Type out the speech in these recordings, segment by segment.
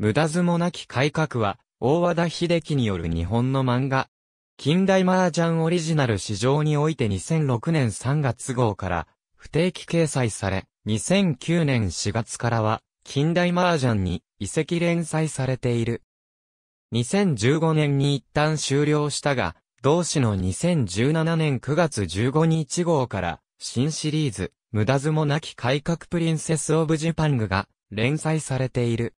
無駄相もなき改革は、大和田秀樹による日本の漫画。近代麻雀オリジナル市場において2006年3月号から不定期掲載され、2009年4月からは近代麻雀に遺跡連載されている。2015年に一旦終了したが、同誌の2017年9月15日号から新シリーズ、無駄相もなき改革プリンセスオブジパングが連載されている。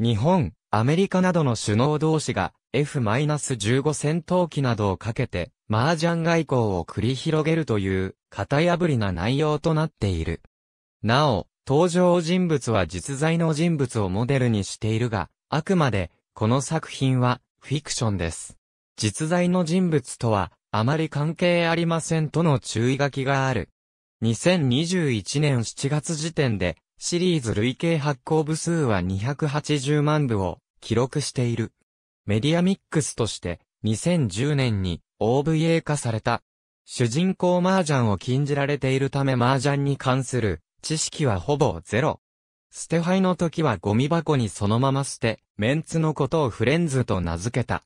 日本、アメリカなどの首脳同士が F-15 戦闘機などをかけて、麻雀外交を繰り広げるという、型破りな内容となっている。なお、登場人物は実在の人物をモデルにしているが、あくまで、この作品は、フィクションです。実在の人物とは、あまり関係ありませんとの注意書きがある。2021年7月時点で、シリーズ累計発行部数は280万部を記録している。メディアミックスとして2010年に OVA 化された。主人公麻雀を禁じられているため麻雀に関する知識はほぼゼロ。捨て牌の時はゴミ箱にそのまま捨て、メンツのことをフレンズと名付けた。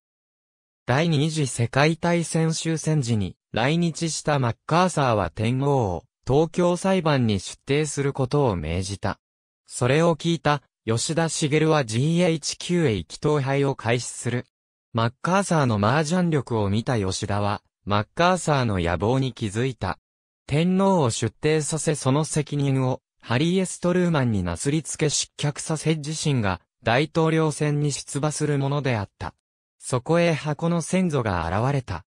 第二次世界大戦終戦時に来日したマッカーサーは天皇を東京裁判に出廷することを命じた。それを聞いた、吉田茂は GHQ へ行き投派を開始する。マッカーサーの麻雀力を見た吉田は、マッカーサーの野望に気づいた。天皇を出廷させその責任を、ハリー・エストルーマンになすりつけ失脚させ自身が、大統領選に出馬するものであった。そこへ箱の先祖が現れた。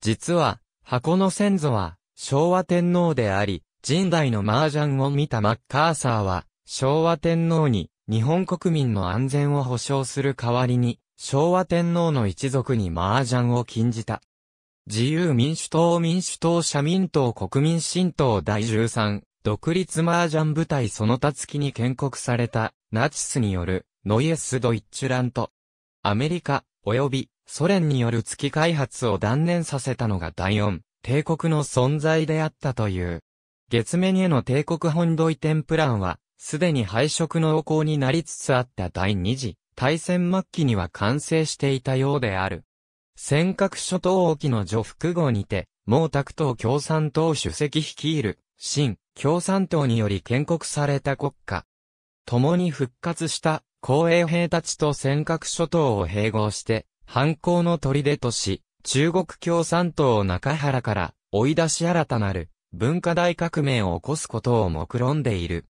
実は、箱の先祖は、昭和天皇であり、人代の麻雀を見たマッカーサーは、昭和天皇に日本国民の安全を保障する代わりに、昭和天皇の一族に麻雀を禁じた。自由民主党民主党社民党国民新党第13、独立麻雀部隊そのたつきに建国された、ナチスによる、ノイエス・ドイッチュラント。アメリカ、及び、ソ連による月開発を断念させたのが第4、帝国の存在であったという。月面への帝国本土移転プランは、すでに廃色の横行になりつつあった第二次大戦末期には完成していたようである。尖閣諸島沖の除複号にて、毛沢東共産党主席率いる、新共産党により建国された国家。共に復活した、公衛兵たちと尖閣諸島を併合して、反抗の砦とし、中国共産党中原から追い出し新たなる文化大革命を起こすことを目論んでいる。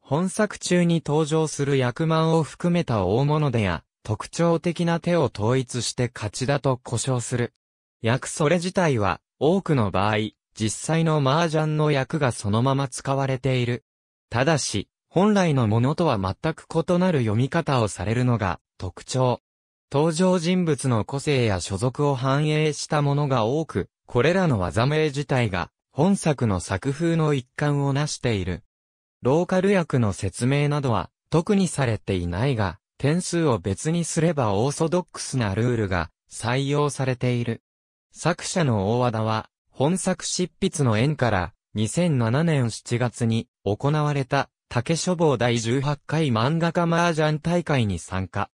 本作中に登場する役満を含めた大物でや、特徴的な手を統一して勝ちだと呼称する。役それ自体は、多くの場合、実際の麻雀の役がそのまま使われている。ただし、本来のものとは全く異なる読み方をされるのが特徴。登場人物の個性や所属を反映したものが多く、これらの技名自体が本作の作風の一環を成している。ローカル役の説明などは特にされていないが、点数を別にすればオーソドックスなルールが採用されている。作者の大和田は、本作執筆の縁から2007年7月に行われた竹書房第18回漫画家麻雀大会に参加。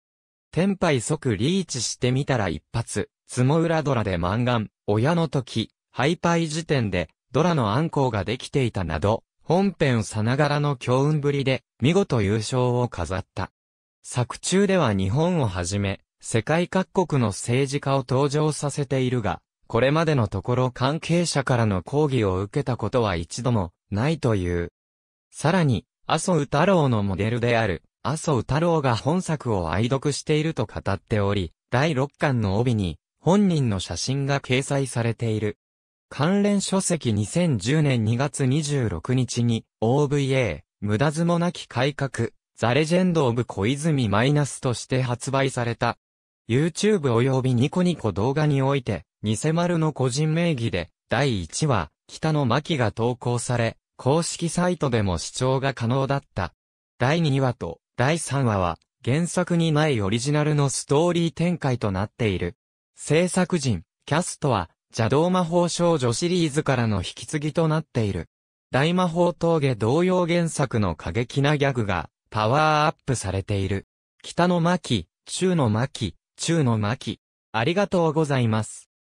天杯即リーチしてみたら一発、つも裏ドラで満願、親の時、ハイパイ時点で、ドラの暗行ができていたなど、本編さながらの強運ぶりで、見事優勝を飾った。作中では日本をはじめ、世界各国の政治家を登場させているが、これまでのところ関係者からの抗議を受けたことは一度もないという。さらに、麻生太郎のモデルである麻生太郎が本作を愛読していると語っており、第6巻の帯に本人の写真が掲載されている。関連書籍2010年2月26日に OVA、無駄相もなき改革、ザレジェンド・オブ・小泉マイナスとして発売された。YouTube 及びニコニコ動画において、偽丸の個人名義で、第1話、北野巻が投稿され、公式サイトでも視聴が可能だった。第2話と第3話は、原作にないオリジナルのストーリー展開となっている。制作人、キャストは、邪道魔法少女シリーズからの引き継ぎとなっている。大魔法峠同様原作の過激なギャグが、パワーアップされている。北の巻、中の巻、中の巻。ありがとうございます。